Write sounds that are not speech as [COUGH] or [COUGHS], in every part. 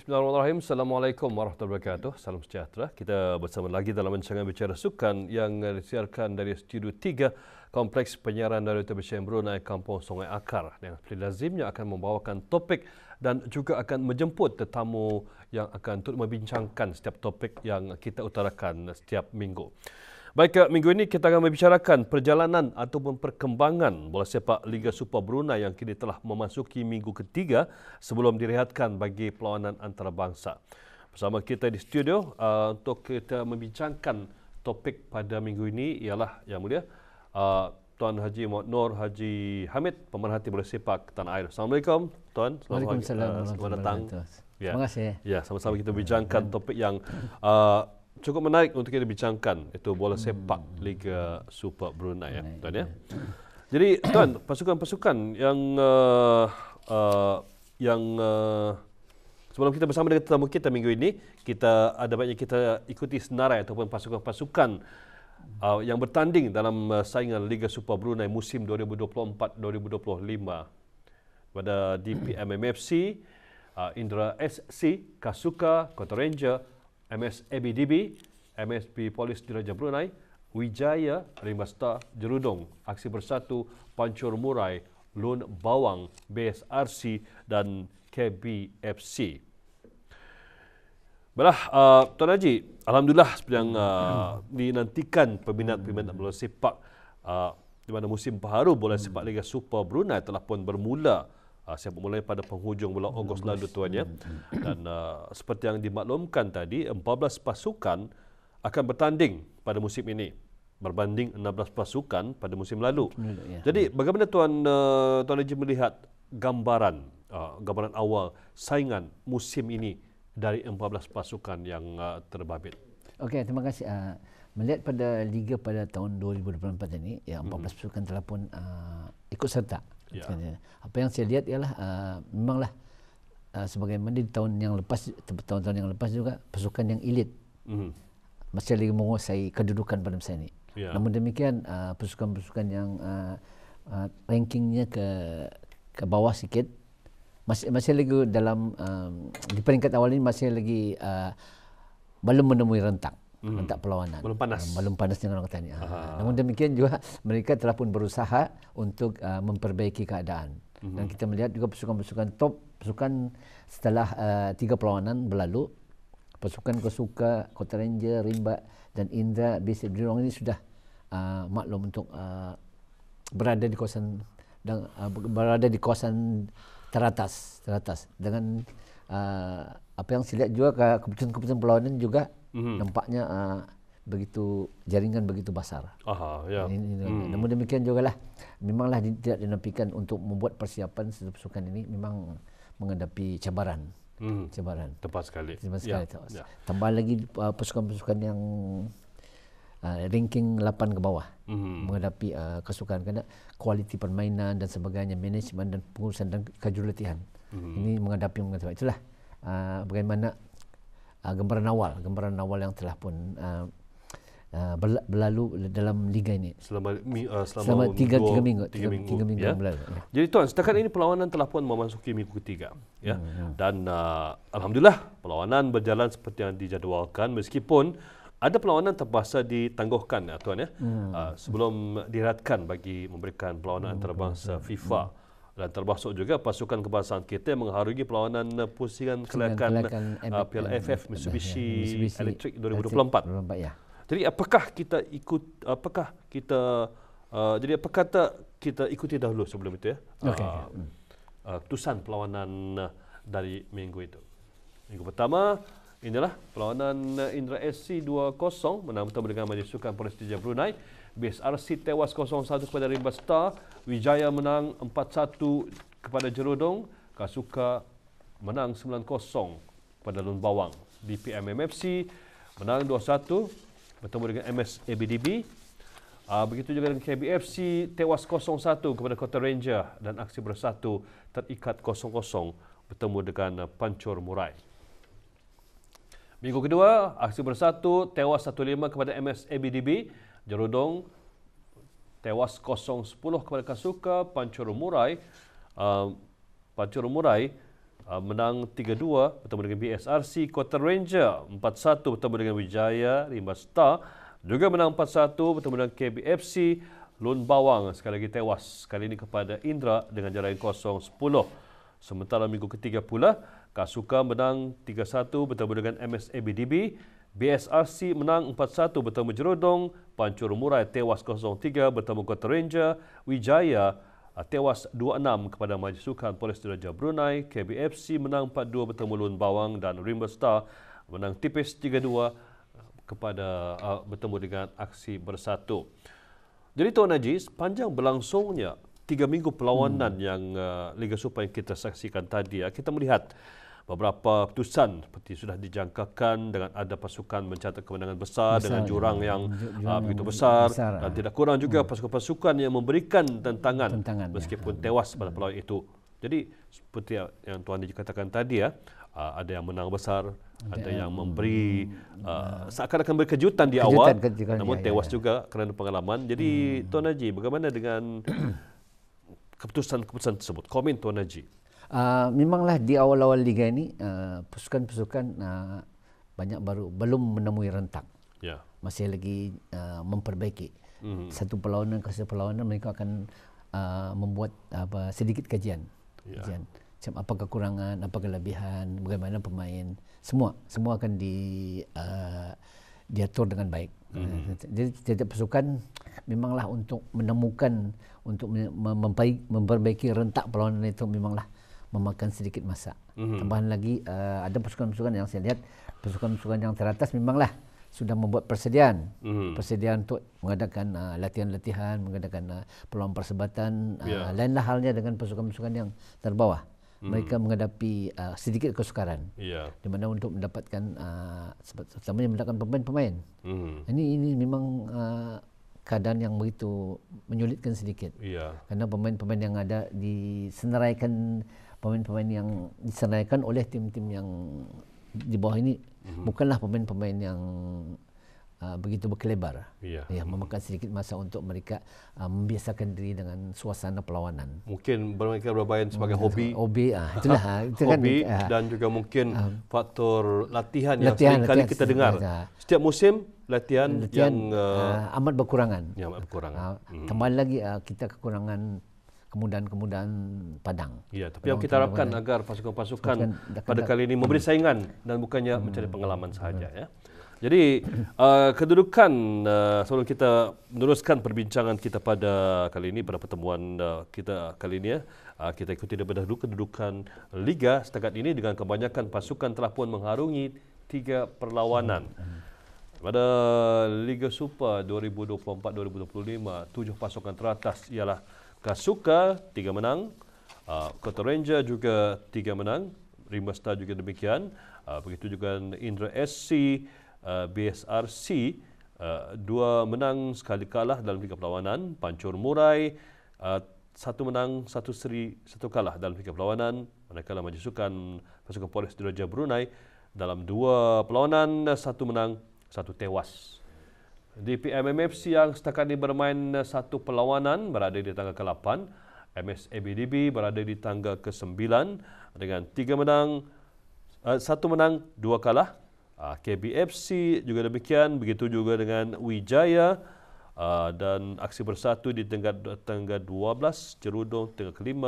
Bismillahirrahmanirrahim. Assalamualaikum warahmatullahi wabarakatuh. Salam sejahtera. Kita bersama lagi dalam rancangan Bicara Sukan yang disiarkan dari Studio 3 Kompleks Penyiaran Radio Tepi Sembro naik Kampung Sungai Akar yang seperti lazimnya akan membawakan topik dan juga akan menjemput tetamu yang akan turut membincangkan setiap topik yang kita utarakan setiap minggu. Baik, minggu ini kita akan membicarakan perjalanan ataupun perkembangan bola sepak Liga Super Brunei yang kini telah memasuki minggu ketiga sebelum direhatkan bagi perlawanan antarabangsa. Bersama kita di studio uh, untuk kita membincangkan topik pada minggu ini ialah Yang Mulia uh, Tuan Haji Mohd Nur Haji Hamid, pemerhati bola sepak Tanah Air. Assalamualaikum Tuan. Selamat Waalaikumsalam. Uh, selamat datang. Ya. Terima kasih. Ya, sama-sama kita ya. bincangkan ya. topik yang uh, cukup menarik untuk kita bincangkan itu bola hmm. sepak Liga Super Brunei ya tuan ya. ya. Jadi tuan [COUGHS] pasukan-pasukan yang uh, uh, yang uh, sebelum kita bersama dengan tetamu kita minggu ini kita ada banyak kita ikuti senarai ataupun pasukan-pasukan uh, yang bertanding dalam uh, saingan Liga Super Brunei musim 2024-2025 pada DPMMFC, uh, Indra SC, Kasuka, Kota Ranger, MS ABDB, MSB Polis Diraja Brunei, Wijaya Rimasta Jerudong, Aksi Bersatu Pancur Murai, Lun Bawang, BSRC dan KBFC. Baiklah, uh, Tuan Haji, Alhamdulillah seperti yang uh, dinantikan peminat-peminat hmm. bola -peminat sepak uh, di mana musim baharu bola sepak Liga Super Brunei telah pun bermula uh, saya mulai pada penghujung bulan Ogos lalu tuan ya hmm, hmm, hmm. dan uh, seperti yang dimaklumkan tadi 14 pasukan akan bertanding pada musim ini berbanding 16 pasukan pada musim lalu. Ya. Jadi bagaimana tuan uh, tuan Haji melihat gambaran uh, gambaran awal saingan musim ini dari 14 pasukan yang uh, terbabit. Okey, terima kasih. Uh, melihat pada liga pada tahun 2024 ini, ya 14 mm-hmm. pasukan telah pun uh, ikut serta. Yeah. Apa yang saya lihat ialah uh, memanglah uh, sebagaimana di tahun yang lepas tahun-tahun yang lepas juga pasukan yang elit mm-hmm. masih lagi menguasai kedudukan pada masa ini. Yeah. Namun demikian uh, pasukan-pasukan yang uh, uh, rankingnya ke ke bawah sedikit masih masih lagi dalam um, di peringkat awal ini masih lagi uh, belum menemui rentang hmm. tak perlawanan. Belum panas. Hmm, belum panas dengan orang kata ni. Ha. Ah. Ah. Namun demikian juga mereka telah pun berusaha untuk uh, memperbaiki keadaan. Hmm. Dan kita melihat juga pasukan-pasukan top, pasukan setelah uh, tiga perlawanan berlalu, pasukan Kosuka, Kota Ranger, Rimba dan Indra, Bisa Dirong ini sudah uh, maklum untuk uh, berada di kawasan dan uh, berada di kawasan teratas teratas dengan uh, apa yang saya lihat juga keputusan-keputusan perlawanan juga hmm Nampaknya uh, begitu jaringan begitu besar. Aha, ya. Yeah. Ini, ini mm. namun demikian jugalah memanglah tidak dinafikan untuk membuat persiapan setiap pasukan ini memang menghadapi cabaran. Mm. Cabaran. Tepat sekali. Tepat ya, sekali. Yeah. Tepat. Tambah lagi uh, pasukan-pasukan yang Uh, ranking 8 ke bawah mm-hmm. menghadapi uh, kesukaan kerana kualiti permainan dan sebagainya manajemen dan pengurusan dan kejurulatihan mm-hmm. ini menghadapi menghadapi itulah uh, bagaimana uh, ah, gambaran awal gambaran awal yang telah pun uh, uh, berlalu dalam liga ini selama uh, selama, selama tiga, dua, tiga, minggu, tiga tiga minggu, tiga minggu ya? berlalu, ya. jadi tuan setakat ini perlawanan telah pun memasuki minggu ketiga ya hmm, hmm. dan uh, alhamdulillah perlawanan berjalan seperti yang dijadualkan meskipun ada perlawanan terpaksa ditangguhkan ya, tuan ya hmm. uh, sebelum diratkan bagi memberikan perlawanan hmm. antarabangsa hmm. FIFA hmm dan termasuk juga pasukan kebangsaan kita mengharungi perlawanan pusingan kelayakan uh, PLFF MFF, Mitsubishi, Electric 2024. Ya. Jadi apakah kita ikut apakah kita uh, jadi apa kata kita ikuti dahulu sebelum itu ya. Okay. Uh, hmm. tusan perlawanan dari minggu itu. Minggu pertama inilah perlawanan Indra SC 2-0 menang bertemu dengan Majlis Sukan Polis Tijan Brunei Base RC tewas 0-1 kepada Rimba Star. Wijaya menang 4-1 kepada Jerudong. Kasuka menang 9-0 kepada Lun Bawang. BPM MFC menang 2-1 bertemu dengan MS ABDB. Uh, ah, begitu juga dengan KBFC tewas 0-1 kepada Kota Ranger dan aksi bersatu terikat 0-0 bertemu dengan Pancur Murai. Minggu kedua, aksi bersatu tewas 1-5 kepada MS ABDB. Jerudong tewas 0-10 kepada Kasuka Pancur Murai uh, um, Pancoro Murai uh, menang 3-2 bertemu dengan BSRC Kota Ranger 4-1 bertemu dengan Wijaya Rimba Star juga menang 4-1 bertemu dengan KBFC Lun Bawang sekali lagi tewas kali ini kepada Indra dengan jarak yang 0-10 sementara minggu ketiga pula Kasuka menang 3-1 bertemu dengan MSABDB BSRC menang 4-1 bertemu Jerudong, Pancur Murai tewas 0-3 bertemu Kota Ranger, Wijaya ah, tewas 2-6 kepada Majlis Sukan Polis Diraja Brunei, KBFC menang 4-2 bertemu Lun Bawang dan Rimba Star menang tipis 3-2 ah, kepada uh, bertemu dengan Aksi Bersatu. Jadi Tuan Haji, sepanjang berlangsungnya 3 minggu perlawanan hmm. yang uh, Liga Super yang kita saksikan tadi, uh, kita melihat beberapa putusan seperti sudah dijangkakan dengan ada pasukan mencatat kemenangan besar, besar dengan jurang yang, yang, jurang uh, yang begitu besar, besar dan ah. tidak kurang juga hmm. pasukan-pasukan yang memberikan tentangan, tentangan meskipun ya. tewas pada hmm. pelawat itu. Jadi seperti yang tuan dikatakan tadi ya, ada yang menang besar, ada, ada yang memberi uh, seakan-akan berkejutan di kejutan, awal kejutan, namun ya, ya, tewas ya. juga kerana pengalaman. Jadi hmm. Tuan Haji, bagaimana dengan [CLEARS THROAT] keputusan-keputusan tersebut? Komen Tuan Haji. Ah, memanglah di awal-awal liga ini ah, pasukan-pasukan uh, banyak baru belum menemui rentak. Yeah. Masih lagi uh, memperbaiki mm-hmm. satu perlawanan ke satu perlawanan mereka akan uh, membuat apa sedikit kajian. Yeah. Kajian. Macam apa kekurangan, apa kelebihan, bagaimana pemain, semua semua akan di uh, diatur dengan baik. Mm-hmm. Jadi setiap pasukan memanglah untuk menemukan untuk memperbaiki rentak perlawanan itu memanglah memakan sedikit masa. Mm-hmm. Tambahan lagi uh, ada pasukan-pasukan yang saya lihat pasukan-pasukan yang teratas memanglah sudah membuat persediaan. Mm-hmm. Persediaan untuk mengadakan uh, latihan-latihan, mengadakan uh, peluang persebatan yeah. uh, ya. lainlah halnya dengan pasukan-pasukan yang terbawah. Mm-hmm. Mereka menghadapi uh, sedikit kesukaran. Yeah. Di mana untuk mendapatkan uh, terutamanya mendapatkan pemain-pemain. Mm-hmm. Ini ini memang uh, keadaan yang begitu menyulitkan sedikit. Iya. Karena pemain-pemain yang ada disenaraikan pemain-pemain yang diseraikan oleh tim-tim yang di bawah ini hmm bukanlah pemain-pemain yang uh, begitu berkelebar. Yeah. Ya, memakan sedikit masa untuk mereka uh, membiasakan diri dengan suasana perlawanan. Mungkin bermainkan berbayan sebagai mm hobi. Hobi uh, itulah itu kan. Hobi uh, dan juga mungkin uh, faktor latihan, latihan yang kali kita dengar. Uh, Setiap musim latihan, latihan yang uh, uh, amat berkurangan. Ya, amat berkurangan. Uh, mm-hmm. Tambah lagi uh, kita kekurangan kemudahan-kemudahan padang. Ya, tapi yang kita harapkan kemudahan. agar pasukan-pasukan pada kali ini memberi hmm. saingan dan bukannya hmm. mencari pengalaman sahaja hmm. ya. Jadi [CLEARS THROAT] uh, kedudukan uh, sebelum kita meneruskan perbincangan kita pada kali ini pada pertemuan uh, kita kali ini ya uh, kita ikuti daripada dulu kedudukan liga setakat ini dengan kebanyakan pasukan telah pun mengharungi tiga perlawanan hmm. Hmm. pada Liga Super 2024-2025 tujuh pasukan teratas ialah Kasuka tiga menang. Uh, ah, Kota Ranger juga tiga menang. Rimasta juga demikian. Uh, begitu juga Indra SC, uh, ah, BSRC uh, dua menang sekali kalah dalam tiga perlawanan. Pancur Murai uh, satu menang, satu seri, satu kalah dalam tiga perlawanan. Manakala Maju Sukan Pasukan Polis Diraja Brunei dalam dua perlawanan, satu menang, satu tewas. DPM MFC yang setakat ini bermain eh, satu perlawanan berada di tangga ke-8. MSABDB berada di tangga ke-9 dengan tiga menang, eh, satu menang, dua kalah. Ah, KBFC juga demikian, begitu juga dengan Wijaya ah, dan Aksi Bersatu di tangga tangga 12, Cerudong tangga ke-5,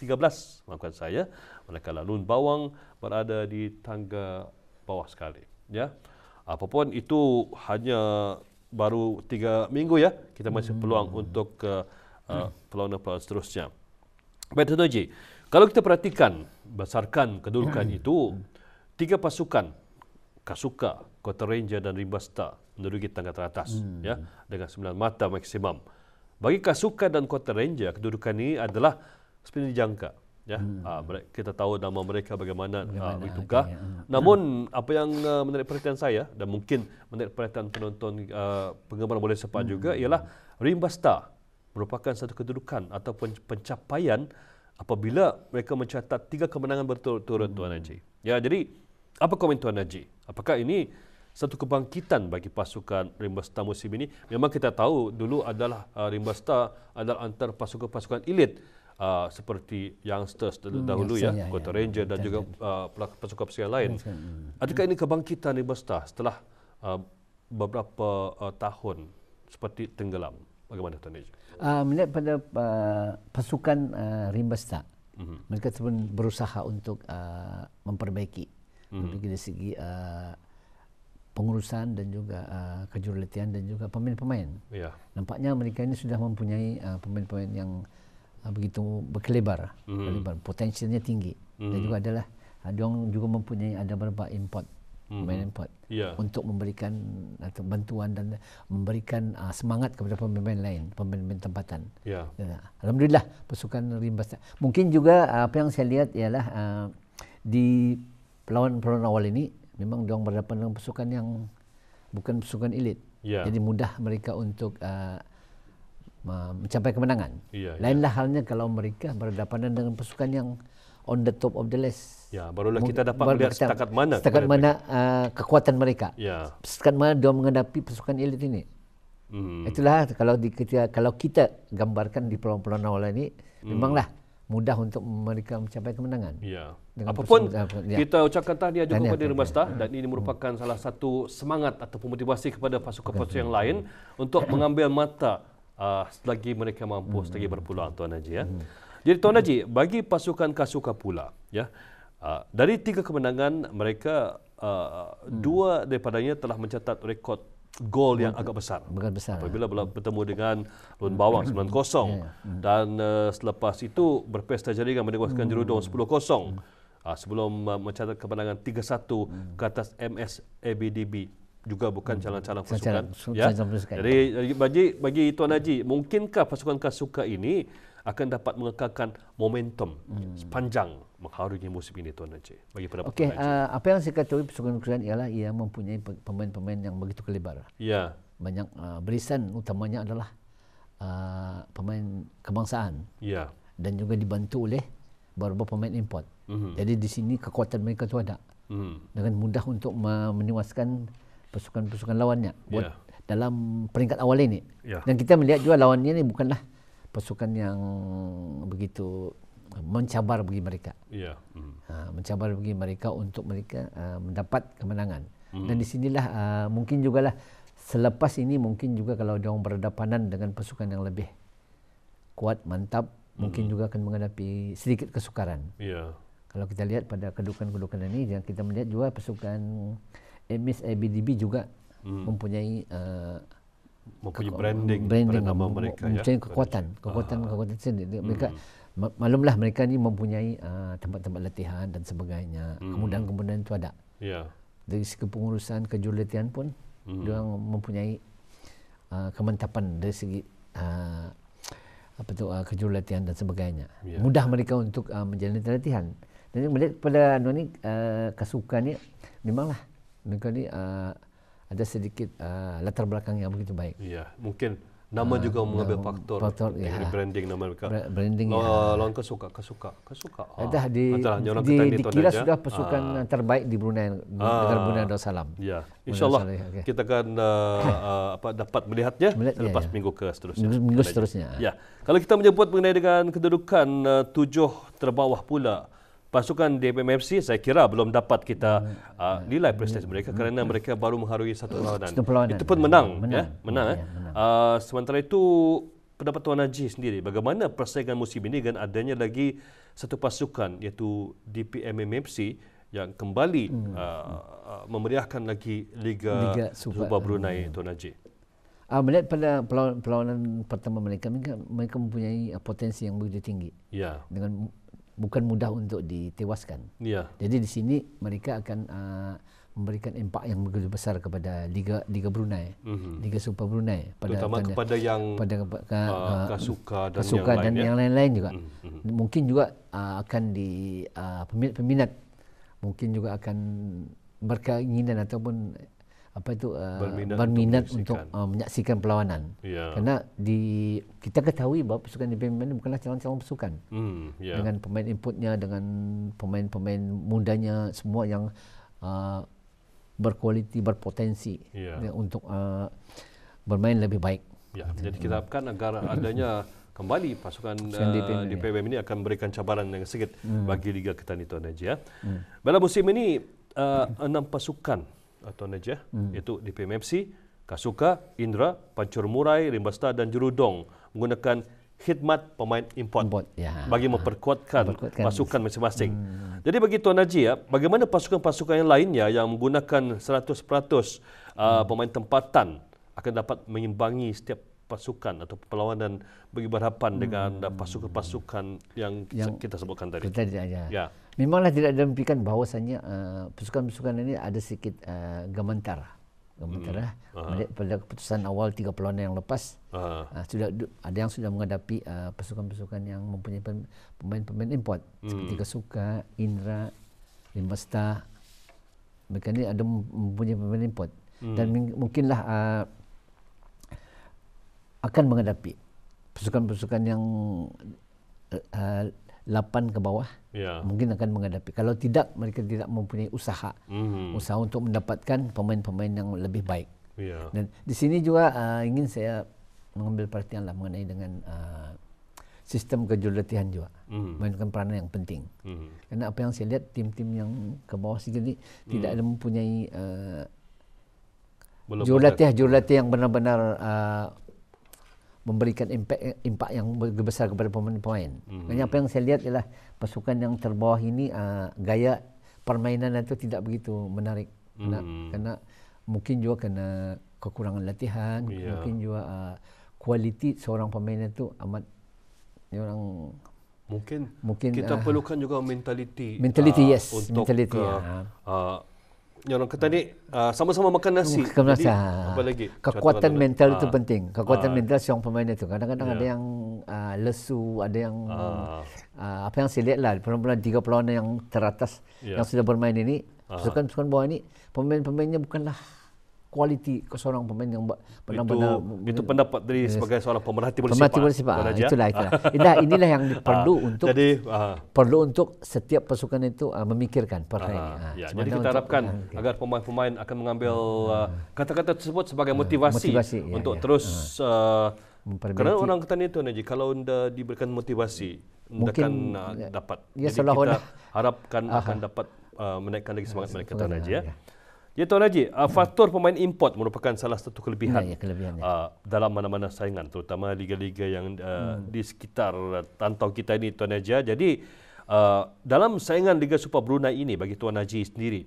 13 maafkan saya. Manakala Lun Bawang berada di tangga bawah sekali. Ya. Apapun itu hanya baru tiga minggu ya kita masih hmm. peluang untuk ke uh, hmm. Uh, peluang-peluang seterusnya. Baik Tuan Haji, kalau kita perhatikan besarkan kedudukan hmm. itu tiga pasukan Kasuka, Kota Ranger dan Rimbasta menduduki tangga teratas hmm. ya dengan sembilan mata maksimum. Bagi Kasuka dan Kota Ranger kedudukan ini adalah seperti dijangka ya hmm. uh, kita tahu nama mereka bagaimana, bagaimana uh, bertukar okay. namun hmm. apa yang uh, menarik perhatian saya dan mungkin menarik perhatian penonton uh, ah, penggemar boleh sepak hmm. juga ialah Rimba Star merupakan satu kedudukan ataupun pencapaian apabila mereka mencatat tiga kemenangan berturut-turut hmm. Tuan Haji ya jadi apa komen Tuan Haji apakah ini satu kebangkitan bagi pasukan Rimba Star musim ini memang kita tahu dulu adalah uh, Rimba Star adalah antara pasukan-pasukan elit uh, seperti youngsters hmm, dahulu hmm, ya, ya, Kota ya, Ranger ya, dan juga Uh, pasukan pasukan lain. Hmm. Adakah ini kebangkitan ni bestah setelah uh, beberapa uh, tahun seperti tenggelam? Bagaimana Tuan Ej? Uh, melihat pada uh, pasukan uh, Rimbesta, mm-hmm. mereka pun berusaha untuk uh, memperbaiki mm-hmm. dari segi uh, pengurusan dan juga uh, kejuruletian dan juga pemain-pemain. Yeah. Nampaknya mereka ini sudah mempunyai uh, pemain-pemain yang uh, begitu berkelebar mm berkelebar potensinya tinggi mm dan hmm. juga adalah ah, dia juga mempunyai ada beberapa import mm-hmm. pemain import yeah. untuk memberikan atau bantuan dan memberikan uh, semangat kepada pemain-pemain lain pemain-pemain tempatan ya yeah. alhamdulillah pasukan rimbas mungkin juga uh, apa yang saya lihat ialah uh, di perlawanan-perlawanan awal ini memang dia berhadapan dengan pasukan yang bukan pasukan elit yeah. jadi mudah mereka untuk uh, mencapai kemenangan. Ya, Lainlah ya. halnya kalau mereka berhadapan dengan pasukan yang on the top of the list. Ya, barulah kita dapat Baru melihat kita setakat mana setakat mana Uh, kekuatan mereka. Ya. Setakat mana dia menghadapi pasukan elit ini. Hmm. Itulah kalau di kita, kalau kita gambarkan di peluang-peluang awal ini hmm. memanglah mudah untuk mereka mencapai kemenangan. Ya. Dengan Apapun persen, ya. kita ucapkan tadi juga kepada Remasta dan ini merupakan salah satu semangat atau motivasi kepada pasukan-pasukan yang lain untuk mengambil mata uh, selagi mereka mampu mm-hmm. selagi berpeluang tuan Haji ya. Mm-hmm. Jadi tuan Haji bagi pasukan Kasuka pula ya. Uh, dari tiga kemenangan mereka uh, mm-hmm. dua daripadanya telah mencatat rekod gol yang agak besar. Agak besar. Apabila lah. bertemu dengan Lun Bawang 9-0 hmm. yeah. Ya. Hmm. dan uh, selepas itu berpesta jaringan menewaskan mm. Jerudong 10-0 sebelum mencatat kemenangan 3-1 mm. ke atas MS ABDB juga bukan hmm. calon-calon pasukan. ya. pasukan. Jadi bagi bagi Tuan Haji, mungkinkah pasukan Kasuka ini akan dapat mengekalkan momentum hmm. sepanjang mengharungi musim ini Tuan Haji? Bagi pendapat okay, Tuan Haji. Uh, apa yang saya katakan pasukan Kasuka ialah ia mempunyai pemain-pemain yang begitu kelebar. Ya. Banyak uh, eh, berisan utamanya adalah uh, pemain kebangsaan. Ya. Dan juga dibantu oleh beberapa pemain import. Mm-hmm. Jadi di sini kekuatan mereka itu ada. Mm. Dengan mudah untuk menewaskan pasukan-pasukan lawannya buat yeah. dalam peringkat awal ini. Yeah. Dan kita melihat juga lawannya ini bukanlah pasukan yang begitu eh, mencabar bagi mereka. Yeah. Mm. Ha, mencabar bagi mereka untuk mereka uh, mendapat kemenangan. Mm. Dan di sinilah uh, mungkin jugalah selepas ini mungkin juga kalau dia berhadapan dengan pasukan yang lebih kuat, mantap, mm. mungkin hmm. juga akan menghadapi sedikit kesukaran. Yeah. Kalau kita lihat pada kedudukan-kedudukan ini, yang kita melihat juga pasukan Eh, Miss ABDB juga hmm. mempunyai uh, mempunyai branding, branding lah. nama mereka ya. Mempunyai kekuatan, kekuatan Aha. kekuatan sendiri. Mereka hmm. malumlah mereka ni mempunyai uh, tempat-tempat latihan dan sebagainya. Hmm. Kemudahan-kemudahan itu ada. Ya. Dari segi pengurusan kejurulatihan pun hmm. dia orang mempunyai uh, kemantapan dari segi uh, apa tu uh, kejurulatihan dan sebagainya. Yeah. Mudah mereka untuk uh, menjalani latihan. Dan melihat pada anu ni uh, kesukaan ni memanglah mereka ni uh, ada sedikit uh, latar belakang yang begitu baik. Ya, mungkin nama uh, juga mengambil nama, faktor, faktor ya. branding nama mereka. Branding ya. Lawan kesuka, kesuka, kesuka. Ha. Dah di, Antara, di, di dikira sudah pasukan ha. terbaik di Brunei, ha. negara Brunei Darussalam. Ya, insyaAllah Allah, okay. kita akan uh, uh, apa, dapat melihatnya, lepas selepas ya. minggu ke seterusnya. Minggu, minggu seterusnya. Ya. Kalau kita menyebut mengenai dengan kedudukan uh, tujuh terbawah pula, pasukan DPMFC saya kira belum dapat kita hmm. uh, hmm. nilai prestasi hmm. mereka kerana mereka baru mengharungi satu perlawanan. Itu pun menang, menang. ya, menang. menang. Ya, eh? ya, menang. Uh, sementara itu pendapat Tuan Haji sendiri bagaimana persaingan musim ini dengan adanya lagi satu pasukan iaitu DPMMFC yang kembali hmm. Uh, uh, memeriahkan lagi Liga, Liga Super, Super Brunei hmm. Tuan Haji. Uh, melihat pada perlawanan pertama mereka, mereka, mempunyai uh, potensi yang begitu tinggi. Ya. Dengan bukan mudah untuk ditewaskan. Ya. Jadi di sini mereka akan uh, memberikan impak yang begitu besar kepada liga liga Brunei, mm-hmm. liga Super Brunei pada terutama tanda, kepada yang pada ke, ah, uh, kasuka dan, kasuka yang, dan lain, ya. lain-lain juga. Mm-hmm. Mungkin juga uh, akan di uh, peminat, peminat mungkin juga akan berkeinginan ataupun apa itu uh, berminat, berminat untuk, untuk uh, menyaksikan perlawanan. Ya. Karena di kita ketahui bahawa pasukan independen bukanlah calon-calon pasukan. Hmm, ya. Dengan pemain inputnya dengan pemain-pemain mudanya semua yang uh, berkualiti berpotensi ya. ya untuk uh, bermain lebih baik. Ya, jadi kita harapkan agar adanya kembali pasukan di PBM uh, ini akan memberikan cabaran yang sedikit hmm. bagi Liga Ketani Tuan ya. Hmm. Bila musim ini uh, enam pasukan atau Najah hmm. iaitu di PMFC Kasuka, Indra, Pancur Murai, Rimbasta dan Jurudong menggunakan khidmat pemain import, import ya. bagi memperkuatkan, memperkuatkan pasukan masing-masing. Hmm. Jadi bagi Tuan Haji ya, bagaimana pasukan-pasukan yang lainnya yang menggunakan 100% uh, hmm. pemain tempatan akan dapat mengimbangi setiap pasukan atau perlawanan bagi berhadapan hmm. dengan pasukan-pasukan yang, yang kita sebutkan tadi. Kita tidak ya. ya. Memanglah tidak ada impikan bahawasanya uh, pasukan-pasukan ini ada sedikit uh, gementar. Gementar hmm. uh-huh. pada keputusan awal tiga perlawanan yang lepas. Uh-huh. Uh, sudah ada yang sudah menghadapi uh, pasukan-pasukan yang mempunyai pemain-pemain import hmm. seperti Kesuka, Indra, Limasta. Mereka ini ada mempunyai pemain import. Hmm. Dan mungkinlah uh, akan menghadapi pasukan-pasukan yang eh, eh, lapan ke bawah yeah. mungkin akan menghadapi kalau tidak mereka tidak mempunyai usaha hmm usaha untuk mendapatkan pemain-pemain yang lebih baik yeah. dan di sini juga uh, ingin saya mengambil perhatianlah mengenai dengan uh, sistem kejulatihan juga mm. memainkan peranan yang penting. Mm. Karena apa yang saya lihat tim-tim yang ke bawah sini mm. tidak mhm. ada mempunyai uh, jurulatih-jurulatih yang benar-benar uh, memberikan impak impak yang besar kepada pemain-pemain. Mm -hmm. apa yang saya lihat ialah pasukan yang terbawah ini uh, gaya permainan itu tidak begitu menarik. Kena, mm -hmm. Kena mungkin juga kena kekurangan latihan, yeah. mungkin juga ah, kualiti seorang pemain itu amat orang mungkin, mungkin kita uh, perlukan juga mentaliti mentaliti uh, yes untuk mentaliti uh, uh, yang kata ni uh, sama-sama makan nasi. Makan nasi. Jadi, ha. Apa lagi? Kekuatan Cata mental itu ha. Lah. penting. Kekuatan ha. mental seorang pemain itu. Kadang-kadang ya. ada yang uh, lesu, ada yang ha. uh, apa yang saya lihat lah. Pemain-pemain tiga pelawanan yang teratas ya. yang sudah bermain ini, pasukan-pasukan bawah ini, pemain-pemainnya bukanlah kualiti kesorang pemain yang benar-benar itu, itu pendapat dari yes. sebagai seorang pemerhati bola pemerhati sepak. sepak. Ah, itulah [LAUGHS] itu Inilah, inilah yang ah, perlu ah, untuk jadi, ah, perlu untuk setiap pasukan itu ah, memikirkan perkara ah, ini. Ah, ya, jadi kita untuk, harapkan ah, agar pemain-pemain akan mengambil kata-kata ah, ah, tersebut sebagai ah, motivasi, motivasi ya, untuk ya, terus ah, ah, Kerana orang kata itu Najib kalau anda diberikan motivasi mungkin akan, ah, ya, dapat. Ya, jadi kita harapkan ah, akan dapat ah, menaikkan lagi semangat mereka Najib ya. ya. Ya Tuan Haji, uh, faktor pemain import merupakan salah satu kelebihan, ya, ya, kelebihan ya. Uh, dalam mana-mana saingan terutama liga-liga yang uh, hmm. di sekitar uh, tantau kita ini Tuan Haji. Ya. Jadi uh, dalam saingan Liga Super Brunei ini bagi Tuan Haji sendiri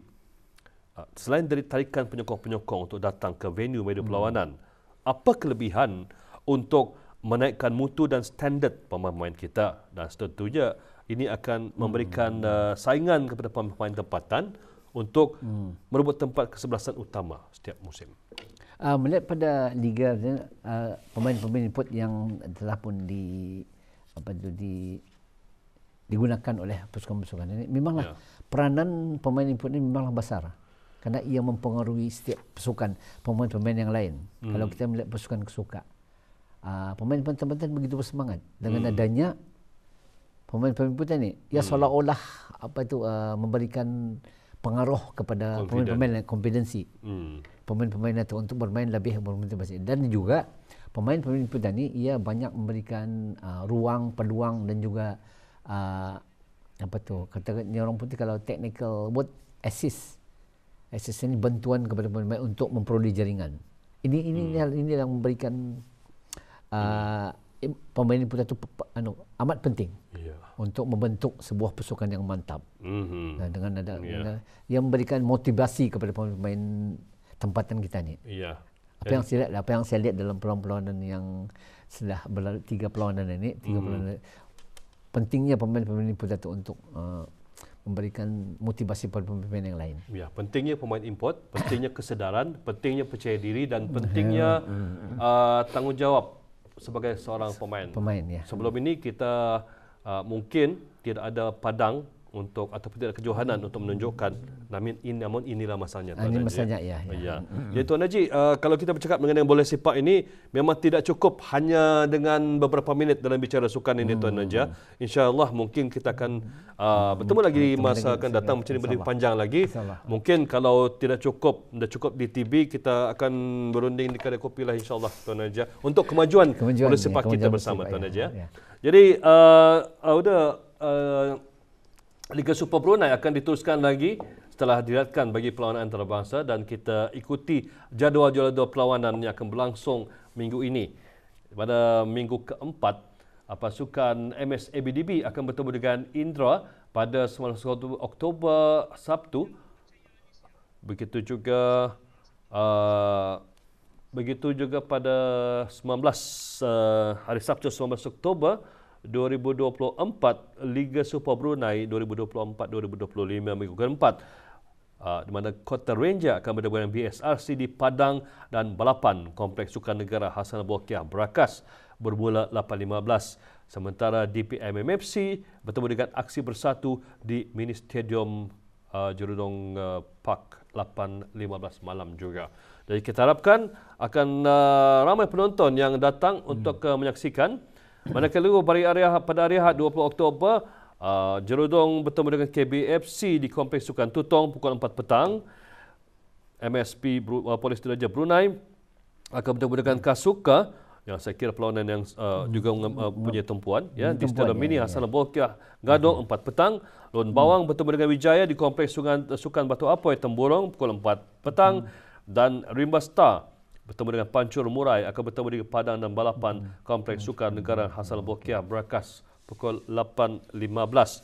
uh, selain dari tarikan penyokong-penyokong untuk datang ke venue medio hmm. perlawanan, hmm. apa kelebihan untuk menaikkan mutu dan standard pemain-pemain kita dan tentunya ini akan memberikan hmm. uh, saingan kepada pemain tempatan untuk hmm. merebut tempat kesebelasan utama setiap musim. Uh, melihat pada liga uh, pemain-pemain input yang telah pun di apa itu di digunakan oleh pasukan-pasukan ini memanglah ya. peranan pemain input ini memanglah besar kerana ia mempengaruhi setiap pasukan pemain-pemain yang lain. Hmm. Kalau kita melihat pasukan kesuka uh, pemain-pemain tempatan begitu bersemangat dengan hmm. adanya pemain-pemain putih ini ia hmm. seolah-olah apa itu uh, memberikan pengaruh kepada pemain-pemain yang kompetensi. Hmm. Pemain-pemain itu untuk bermain lebih bermotivasi. Dan juga pemain-pemain kita ini ia banyak memberikan uh, ruang, peluang dan juga uh, apa tu kata orang putih kalau technical what assist assist ini bantuan kepada pemain untuk memperoleh jaringan. Ini ini hmm. ini yang memberikan hmm. uh, pemain putra itu anu, amat penting yeah. untuk membentuk sebuah pasukan yang mantap mm-hmm. nah, dengan ada yeah. Ya. yang memberikan motivasi kepada pemain tempatan kita ni. Yeah. Apa And yang saya lihat, apa yang saya lihat dalam peluang-peluangan yang sudah berlalu tiga peluangan ini, tiga mm. peluangan pentingnya pemain-pemain import itu untuk uh, memberikan motivasi kepada pemain yang lain. Ya, pentingnya pemain import, pentingnya kesedaran, pentingnya percaya diri dan pentingnya [LAUGHS] hmm, hmm, hmm. uh, tanggungjawab sebagai seorang pemain. Pemain ya. Sebelum ini kita uh, mungkin tidak ada padang untuk ataupun tidak kejohanan hmm. untuk menunjukkan namun in namun inilah masanya tuan ini Haji. masanya ya ya, ya. hmm ya tuan naji uh, eh, kalau kita bercakap mengenai bola sepak ini memang tidak cukup hanya dengan beberapa minit dalam bicara sukan ini ya. hmm tuan naji. insyaallah mungkin kita akan uh, hmm bertemu hmm. lagi hmm masa akan datang mungkin lebih panjang lagi mungkin kalau tidak cukup tidak cukup di TV kita akan berunding di kedai kopi lah insyaallah tuan naji ya. untuk kemajuan, kemajuan bola sepak ya, kita bersama tuan ya. naji. ya. ya. jadi uh, uh, udah uh, Liga Super Brunei akan diteruskan lagi setelah dilihatkan bagi perlawanan antarabangsa dan kita ikuti jadual-jadual perlawanan yang akan berlangsung minggu ini. Pada minggu keempat, pasukan MS ABDB akan bertemu dengan Indra pada 19 Oktober Sabtu. Begitu juga uh, begitu juga pada 19 uh, hari Sabtu 19 Oktober 2024 Liga Super Brunei 2024-2025 minggu keempat uh, di mana Kota Ranger akan berdebat dengan BSRC di Padang dan Balapan Kompleks Sukan Negara Hassan Bokiah Berakas bermula 8.15 sementara DPM MFC bertemu dengan Aksi Bersatu di Mini Stadium uh, ah, Jerudong uh, ah, Park 8.15 malam juga jadi kita harapkan akan uh, ramai penonton yang datang hmm. untuk uh, menyaksikan Manakala pada hari pada hari 20 Oktober, uh, Jerudong bertemu dengan KBFC di Kompleks Sukan Tutong pukul 4 petang. MSP uh, Polis Diraja Brunei akan bertemu dengan hmm. Kasuka yang saya kira perlawanan yang uh, juga hmm. uh, punya tempuan ya di Stadium ya, Mini ya, ya. Hasan ya. Bolkiah hmm. 4 petang Lon hmm. Bawang bertemu dengan Wijaya di Kompleks Sungai Sukan Batu Apoi Temburong pukul 4 petang hmm. dan Rimba Star bertemu dengan Pancur Murai akan bertemu di Padang dan Balapan Kompleks Sukan Negara Hasan Bokia Berakas pukul 8.15.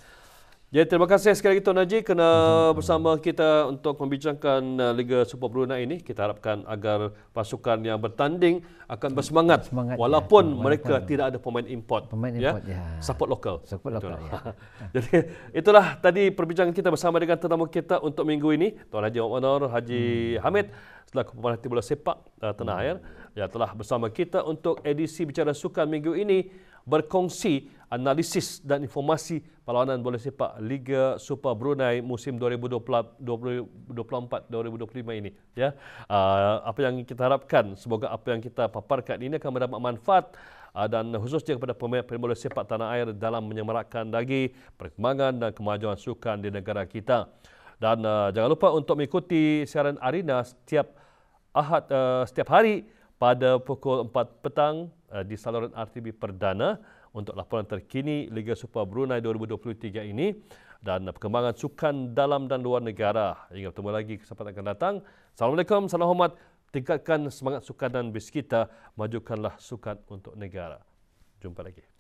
Ya, terima kasih sekali lagi Tuan Najib kerana mhm. bersama kita untuk membincangkan uh, Liga Super Brunei ini. Kita harapkan agar pasukan yang bertanding akan bersemangat Semangat, ya. walaupun ya. mereka walaupun tidak ada pemain import. Pemain ya. import, ya. ya. Support lokal. Support lokal, ya. Jadi, itulah tadi perbincangan kita bersama dengan tetamu kita untuk minggu ini. Tuan Haji Omanor Haji hmm. Hamid selaku pemerhati bola sepak uh, tanah hmm. air. Ya, telah bersama kita untuk edisi Bicara Sukan minggu ini berkongsi analisis dan informasi perlawanan bola sepak Liga Super Brunei musim 2024-2025 ini. Ya, ah, apa yang kita harapkan semoga apa yang kita paparkan ini akan mendapat manfaat ah, dan khususnya kepada pemain pemain bola sepak tanah air dalam menyemarakkan lagi perkembangan dan kemajuan sukan di negara kita. Dan ah, jangan lupa untuk mengikuti siaran Arena setiap Ahad uh, setiap hari pada pukul 4 petang uh, di saluran RTB Perdana untuk laporan terkini Liga Super Brunei 2023 ini dan perkembangan sukan dalam dan luar negara. Hingga bertemu lagi kesempatan akan datang. Assalamualaikum, salam hormat. Tingkatkan semangat sukan dan bis kita. Eh, majukanlah sukan untuk negara. Jumpa lagi.